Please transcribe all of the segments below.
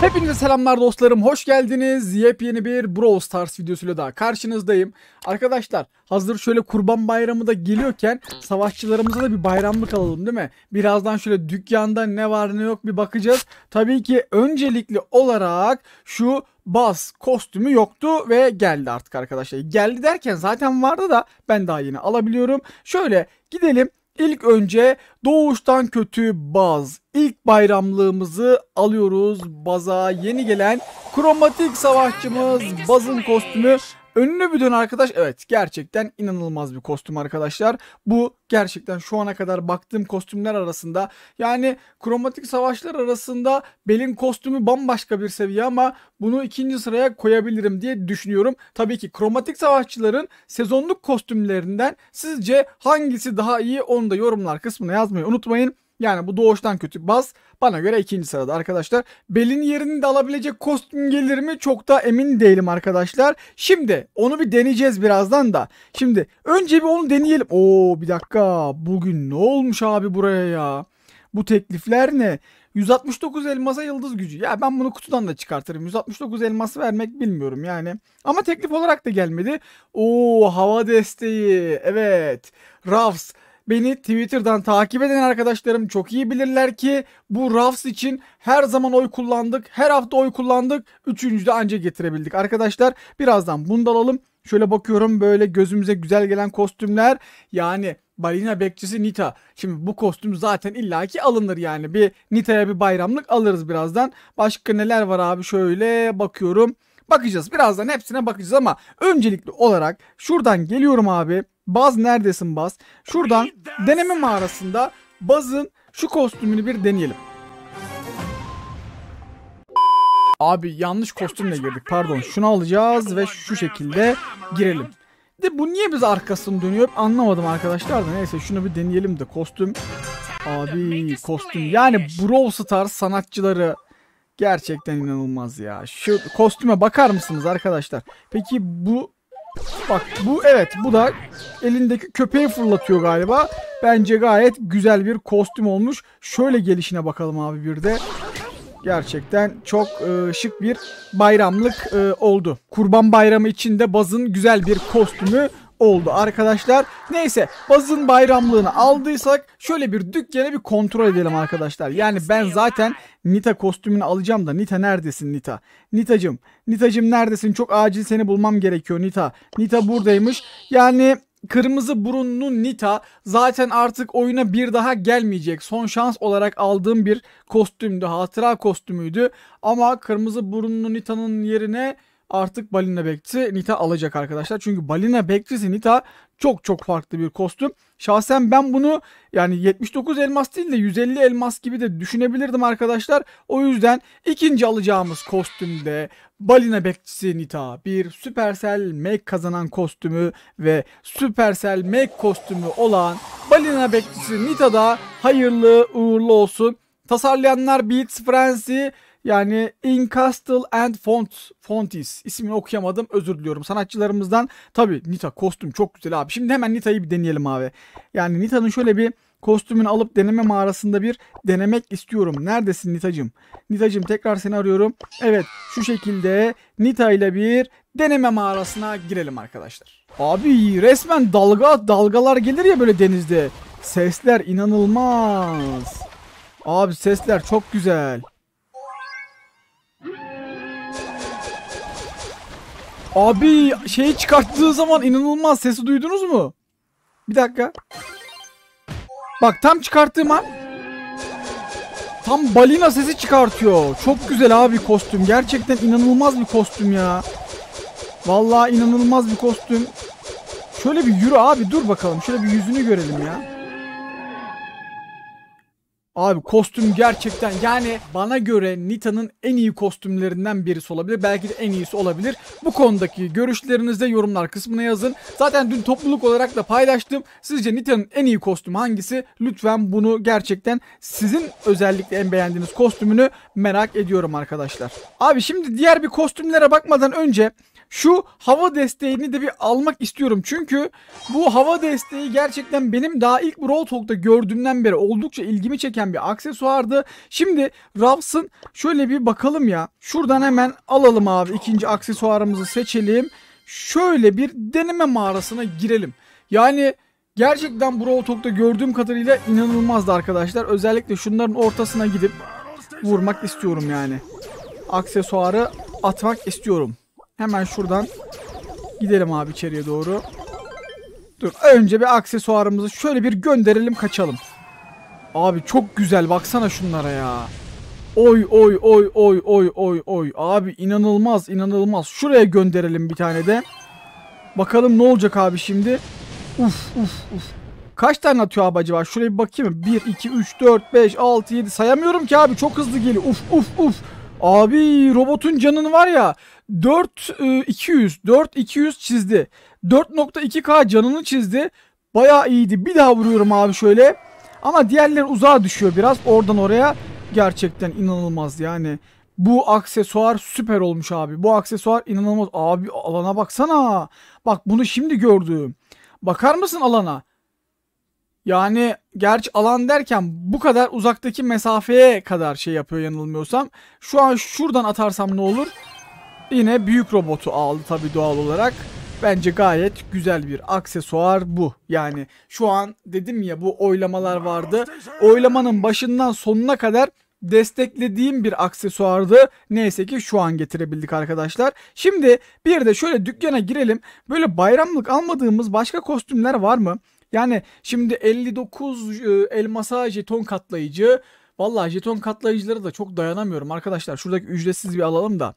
Hepinize selamlar dostlarım. Hoş geldiniz. Yepyeni bir Brawl Stars videosuyla daha karşınızdayım. Arkadaşlar hazır şöyle kurban bayramı da geliyorken savaşçılarımıza da bir bayramlık alalım değil mi? Birazdan şöyle dükkanda ne var ne yok bir bakacağız. Tabii ki öncelikli olarak şu bas kostümü yoktu ve geldi artık arkadaşlar. Geldi derken zaten vardı da ben daha yeni alabiliyorum. Şöyle gidelim İlk önce doğuştan kötü baz. İlk bayramlığımızı alıyoruz baza yeni gelen kromatik savaşçımız bazın kostümü Önüne büden arkadaş evet gerçekten inanılmaz bir kostüm arkadaşlar. Bu gerçekten şu ana kadar baktığım kostümler arasında yani kromatik savaşlar arasında Bellin kostümü bambaşka bir seviye ama bunu ikinci sıraya koyabilirim diye düşünüyorum. Tabii ki kromatik savaşçıların sezonluk kostümlerinden sizce hangisi daha iyi onu da yorumlar kısmına yazmayı unutmayın. Yani bu doğuştan kötü. Baz bana göre ikinci sırada arkadaşlar. Belin yerini de alabilecek kostüm gelir mi? Çok da emin değilim arkadaşlar. Şimdi onu bir deneyeceğiz birazdan da. Şimdi önce bir onu deneyelim. Oo bir dakika. Bugün ne olmuş abi buraya ya? Bu teklifler ne? 169 elmasa yıldız gücü. Ya ben bunu kutudan da çıkartırım. 169 elması vermek bilmiyorum yani. Ama teklif olarak da gelmedi. Oo hava desteği. Evet. Ravs Beni Twitter'dan takip eden arkadaşlarım çok iyi bilirler ki bu Ruffs için her zaman oy kullandık. Her hafta oy kullandık. Üçüncü de anca getirebildik arkadaşlar. Birazdan bunu da alalım. Şöyle bakıyorum böyle gözümüze güzel gelen kostümler. Yani balina bekçisi Nita. Şimdi bu kostüm zaten illaki alınır yani. Bir Nita'ya bir bayramlık alırız birazdan. Başka neler var abi şöyle bakıyorum. Bakacağız birazdan hepsine bakacağız ama öncelikli olarak şuradan geliyorum abi. Baz neredesin Baz? Şuradan deneme mağarasında Baz'ın şu kostümünü bir deneyelim. Abi yanlış kostümle girdik pardon. Şunu alacağız ve şu şekilde girelim. De bu niye biz arkasını dönüyor anlamadım arkadaşlar da neyse şunu bir deneyelim de kostüm. Abi kostüm yani Brawl Stars sanatçıları Gerçekten inanılmaz ya. Şu kostüme bakar mısınız arkadaşlar? Peki bu bak bu evet bu da elindeki köpeği fırlatıyor galiba. Bence gayet güzel bir kostüm olmuş. Şöyle gelişine bakalım abi bir de. Gerçekten çok e, şık bir bayramlık e, oldu. Kurban bayramı için de Baz'ın güzel bir kostümü oldu arkadaşlar. Neyse bazın bayramlığını aldıysak şöyle bir dükkana bir kontrol edelim arkadaşlar. Yani ben zaten Nita kostümünü alacağım da Nita neredesin Nita? Nitacım, Nitacım neredesin? Çok acil seni bulmam gerekiyor Nita. Nita buradaymış. Yani Kırmızı burunlu Nita zaten artık oyuna bir daha gelmeyecek. Son şans olarak aldığım bir kostümdü. Hatıra kostümüydü. Ama kırmızı burunlu Nita'nın yerine artık balina bekçisi Nita alacak arkadaşlar. Çünkü balina bekçisi Nita çok çok farklı bir kostüm. Şahsen ben bunu yani 79 elmas değil de 150 elmas gibi de düşünebilirdim arkadaşlar. O yüzden ikinci alacağımız kostümde balina bekçisi Nita bir Supercell Make kazanan kostümü ve Supercell Make kostümü olan balina bekçisi Nita'da hayırlı uğurlu olsun. Tasarlayanlar Beats Frenzy yani Incastle and Font, Fontis ismini okuyamadım özür diliyorum. Sanatçılarımızdan tabi Nita kostüm çok güzel abi. Şimdi hemen Nita'yı bir deneyelim abi. Yani Nita'nın şöyle bir kostümünü alıp deneme mağarasında bir denemek istiyorum. Neredesin Nitacım? Nitacım tekrar seni arıyorum. Evet şu şekilde Nita ile bir deneme mağarasına girelim arkadaşlar. Abi resmen dalga dalgalar gelir ya böyle denizde. Sesler inanılmaz. Abi sesler çok güzel. Abi şeyi çıkarttığı zaman inanılmaz sesi duydunuz mu? Bir dakika. Bak tam çıkarttığım an tam balina sesi çıkartıyor. Çok güzel abi kostüm. Gerçekten inanılmaz bir kostüm ya. Vallahi inanılmaz bir kostüm. Şöyle bir yürü abi dur bakalım. Şöyle bir yüzünü görelim ya. Abi kostüm gerçekten yani bana göre Nita'nın en iyi kostümlerinden birisi olabilir. Belki de en iyisi olabilir. Bu konudaki görüşlerinizi de yorumlar kısmına yazın. Zaten dün topluluk olarak da paylaştım. Sizce Nita'nın en iyi kostümü hangisi? Lütfen bunu gerçekten sizin özellikle en beğendiğiniz kostümünü merak ediyorum arkadaşlar. Abi şimdi diğer bir kostümlere bakmadan önce şu hava desteğini de bir almak istiyorum. Çünkü bu hava desteği gerçekten benim daha ilk Brawl Talk'ta gördüğümden beri oldukça ilgimi çeken bir aksesuardı. Şimdi Ravs'ın şöyle bir bakalım ya. Şuradan hemen alalım abi ikinci aksesuarımızı seçelim. Şöyle bir deneme mağarasına girelim. Yani gerçekten Brawl Talk'ta gördüğüm kadarıyla inanılmazdı arkadaşlar. Özellikle şunların ortasına gidip vurmak istiyorum yani. Aksesuarı atmak istiyorum. Hemen şuradan gidelim abi içeriye doğru. Dur önce bir aksesuarımızı şöyle bir gönderelim kaçalım. Abi çok güzel baksana şunlara ya. Oy oy oy oy oy oy oy. Abi inanılmaz inanılmaz. Şuraya gönderelim bir tane de. Bakalım ne olacak abi şimdi. Uf uf uf. Kaç tane atıyor abi acaba? Şuraya bir bakayım. 1, 2, 3, 4, 5, 6, 7 sayamıyorum ki abi. Çok hızlı geliyor. Uf uf uf. Abi robotun canını var ya 4 200 4 200 çizdi. 4.2K canını çizdi. Baya iyiydi. Bir daha vuruyorum abi şöyle. Ama diğerleri uzağa düşüyor biraz. Oradan oraya gerçekten inanılmaz yani. Bu aksesuar süper olmuş abi. Bu aksesuar inanılmaz. Abi alana baksana. Bak bunu şimdi gördüm. Bakar mısın alana? Yani gerçi alan derken bu kadar uzaktaki mesafeye kadar şey yapıyor yanılmıyorsam. Şu an şuradan atarsam ne olur? Yine büyük robotu aldı tabi doğal olarak. Bence gayet güzel bir aksesuar bu. Yani şu an dedim ya bu oylamalar vardı. Oylamanın başından sonuna kadar desteklediğim bir aksesuardı. Neyse ki şu an getirebildik arkadaşlar. Şimdi bir de şöyle dükkana girelim. Böyle bayramlık almadığımız başka kostümler var mı? Yani şimdi 59 e, elmasa jeton katlayıcı. Vallahi jeton katlayıcıları da çok dayanamıyorum arkadaşlar. Şuradaki ücretsiz bir alalım da.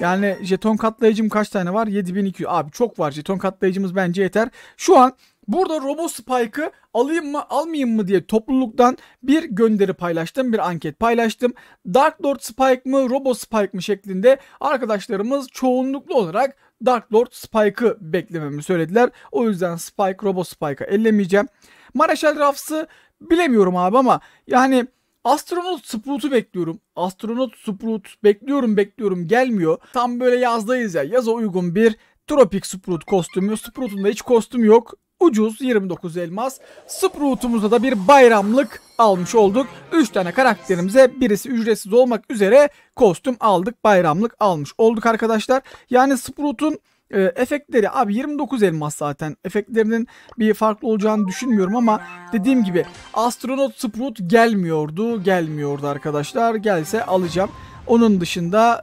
Yani jeton katlayıcım kaç tane var? 7200. Abi çok var. Jeton katlayıcımız bence yeter. Şu an Burada Robo Spike'ı alayım mı almayayım mı diye topluluktan bir gönderi paylaştım. Bir anket paylaştım. Dark Lord Spike mı Robo Spike mı şeklinde arkadaşlarımız çoğunluklu olarak Dark Lord Spike'ı beklememi söylediler. O yüzden Spike Robo Spike'ı ellemeyeceğim. Mareşal Rafs'ı bilemiyorum abi ama yani Astronot Sprout'u bekliyorum. Astronot Sprout bekliyorum bekliyorum gelmiyor. Tam böyle yazdayız ya. Yaza uygun bir Tropic Sprout kostümü. Sprout'un da hiç kostüm yok ucuz 29 elmas. Sproutumuzda da bir bayramlık almış olduk. 3 tane karakterimize birisi ücretsiz olmak üzere kostüm aldık. Bayramlık almış olduk arkadaşlar. Yani Sprout'un e, efektleri abi 29 elmas zaten. Efektlerinin bir farklı olacağını düşünmüyorum ama dediğim gibi astronot Sprout gelmiyordu. Gelmiyordu arkadaşlar. Gelse alacağım. Onun dışında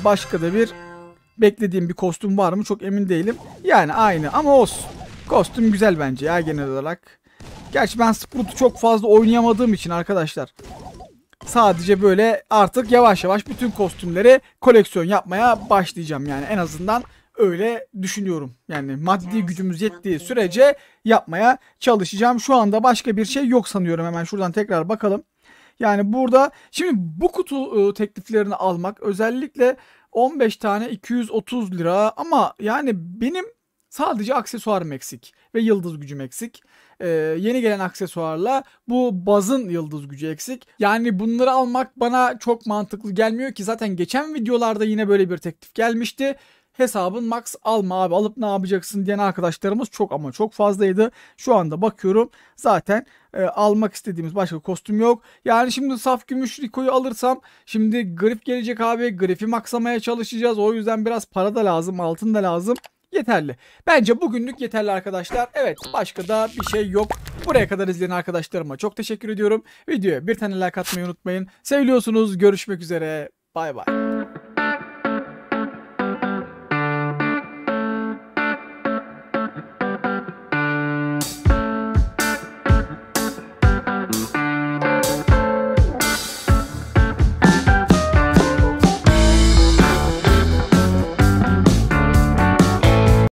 e, başka da bir beklediğim bir kostüm var mı çok emin değilim. Yani aynı ama olsun. Kostüm güzel bence ya genel olarak. Gerçi ben Sprout'u çok fazla oynayamadığım için arkadaşlar. Sadece böyle artık yavaş yavaş bütün kostümleri koleksiyon yapmaya başlayacağım yani en azından öyle düşünüyorum. Yani maddi gücümüz yettiği sürece yapmaya çalışacağım. Şu anda başka bir şey yok sanıyorum. Hemen şuradan tekrar bakalım. Yani burada şimdi bu kutu e, tekliflerini almak özellikle 15 tane 230 lira ama yani benim Sadece aksesuar eksik ve yıldız gücüm eksik. Ee, yeni gelen aksesuarla bu bazın yıldız gücü eksik. Yani bunları almak bana çok mantıklı gelmiyor ki zaten geçen videolarda yine böyle bir teklif gelmişti hesabın max alma abi alıp ne yapacaksın diyen arkadaşlarımız çok ama çok fazlaydı. Şu anda bakıyorum zaten e, almak istediğimiz başka kostüm yok. Yani şimdi saf gümüş Rico'yu alırsam şimdi grif gelecek abi grifi maxlamaya çalışacağız. O yüzden biraz para da lazım altın da lazım. Yeterli. Bence bugünlük yeterli arkadaşlar. Evet başka da bir şey yok. Buraya kadar izleyen arkadaşlarıma çok teşekkür ediyorum. Videoya bir tane like atmayı unutmayın. Seviyorsunuz. Görüşmek üzere. Bay bay.